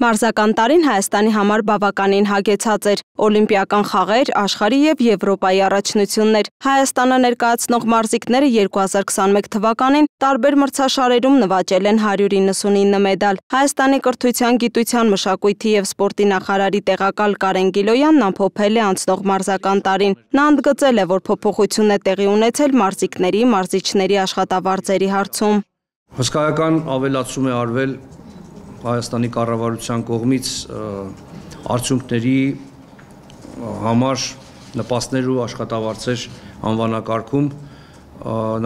Մարզական տարին Հայաստանի համար բավականին հագեցած էր, ոլիմպիական խաղեր, աշխարի և եվրոպայի առաջնություններ։ Հայաստանը ներկայացնող մարզիքները 2021 թվականին տարբեր մրցաշարերում նվաճել են 199 մեդալ։ Հայաստանի կրթության, գիտության, մշակույթի և սպորտի նախարարի տեղակալ Կարեն Գիլոյանն ամփոփել է անցնող մարզական տարին։ Նա ընդգծել է, որ փոփոխություն է տեղի ունեցել մարզիկների, մարզիչների աշխատավարձերի հարցում։ Հսկայական ավելացում է արվել Հայաստանի կառավարության կողմից արդյունքների համար նպաստներ ու աշխատավարձեր անվանակարգում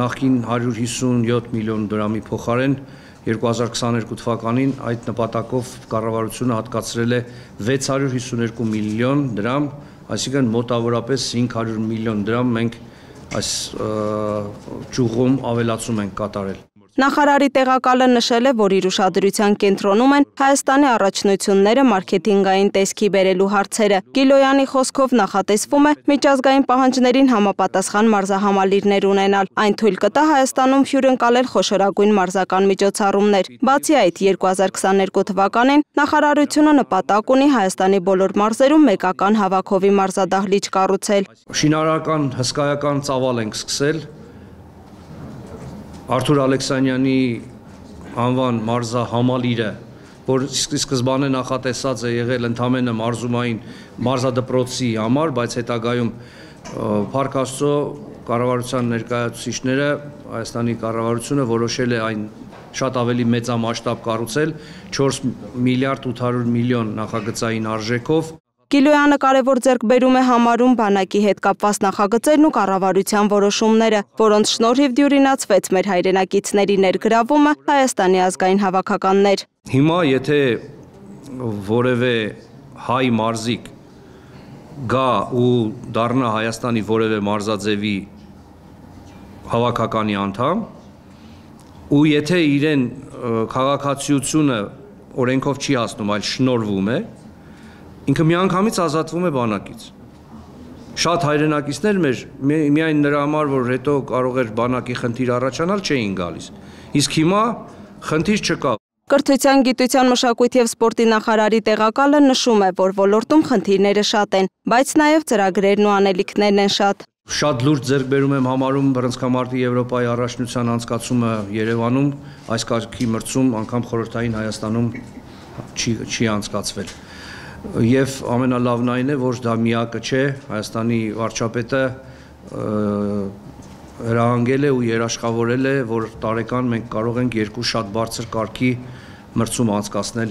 նախին 157 միլիոն դրամի փոխարեն 2022 թվականին այդ նպատակով կառավարությունը հատկացրել է 652 միլիոն դրամ, այսինքն մոտավորապես 500 միլիոն դրամ մենք այս ճյուղում ավելացում ենք կատարել։ Նախարարի տեղակալը նշել է, որ իր ուշադրության կենտրոնում են Հայաստանի առաջնությունները մարքեթինգային տեսքի բերելու հարցերը։ Գիլոյանի խոսքով նախատեսվում է միջազգային պահանջներին համապատասխան մարզահամալիրներ ունենալ։ Այն թույլ կտա Հայաստանում հյուրընկալել խոշորագույն մարզական միջոցառումներ։ Բացի այդ, 2022 թվականին նախարարությունը նպատակ ունի Հայաստանի բոլոր մարզերում մեկական հավաքովի մարզադահլիճ կառուցել։ Շինարարական հսկայական ծավալ ենք սկսել Արթուր Ալեքսանյանի անվան մարզահամալիրը, որ սկզբանե նախատեսած է եղել ընդամենը մարզումային մարզադպրոցի համար, բայց հետագայում Փարք Աստծո կառավարության ներկայացուցիչները Հայաստանի կառավարությունը որոշել է այն շատ ավելի մեծամասշտաբ կառուցել 4 միլիարդ 800 միլիոն նախագծային արժեքով Գիլոյանը կարևոր ձերկբերում է համարում բանակի հետ կապված նախագծերն ու կառավարության որոշումները, որոնց շնորհիվ դյուրինացվեց մեր հայրենակիցների ներգրավումը Հայաստանի ազգային հավաքականներ։ Հիմա եթե որևէ հայ մարզիկ գա ու դառնա Հայաստանի որևէ մարզաձևի հավաքականի անդամ, ու եթե իրեն քաղաքացիությունը օրենքով չի հասնում, այլ շնորվում է, ինքը միանգամից ազատվում է բանակից։ Շատ հայրենակիցներ մեր միայն նրա համար, որ հետո կարող էր բանակի խնդիր առաջանալ, չէին գալիս։ Իսկ հիմա խնդիր չկա։ Կրթության, գիտության, մշակույթի և սպորտի նախարարի տեղակալը նշում է, որ ոլորտում խնդիրները շատ են, բայց նաև ծրագրերն ու անելիքներն են շատ։ Շատ լուրջ ձեռք բերում եմ համարում բռնցքամարտի Եվրոպայի առաջնության անցկացումը Երևանում, այս կարգի մրցում անգամ խորհրդային Հայաստանում չի չի անցկացվել եւ ամենալավն այն է, որ դա միակը չէ, Հայաստանի վարչապետը հրահանգել է ու երաշխավորել է, որ տարեկան մենք կարող ենք երկու շատ բարձր կարգի մրցում անցկացնել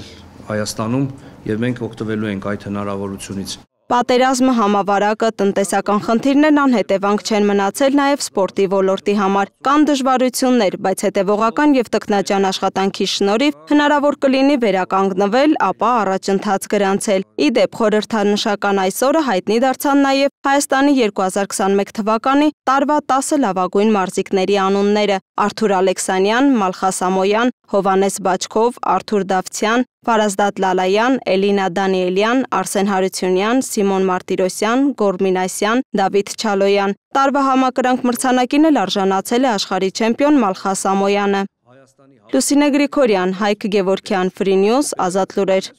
Հայաստանում եւ մենք օգտվելու ենք այդ հնարավորությունից։ Պատերազմը, համավարակը, տնտեսական խնդիրներն անհետևանք չեն մնացել նաև սպորտի ոլորդի համար։ Կան դժվարություններ, բայց հետևողական և տկնաճան աշխատանքի շնորիվ հնարավոր կլինի վերականգնվել, ապա առաջ ընթաց գրանցել։ Իդեպ խորորդանշական այսօրը հայտնի դարձան նաև Հայաստանի 2021 թվականի տարվա 10 լավագույն մարզիկների անունները՝ Արթուր Ալեքսանյան, Մալխա Սամոյան, Հովանես Բաչկով, Արթուր Դավթյան, Վարազդատ Լալայան, Էլինա Դանիելյան, Արսեն Հարությունյան, Սիմոն Մարտիրոսյան, Գորմին Ասյան, Դավիթ Չալոյան։ Տարվա համակրանք մրցանակին էլ արժանացել է աշխարհի չեմպիոն Մալխաս Ամոյանը։ Լուսինե Գրիգորյան, Հայկ Գևորքյան, Free News, Ազատ լուրեր։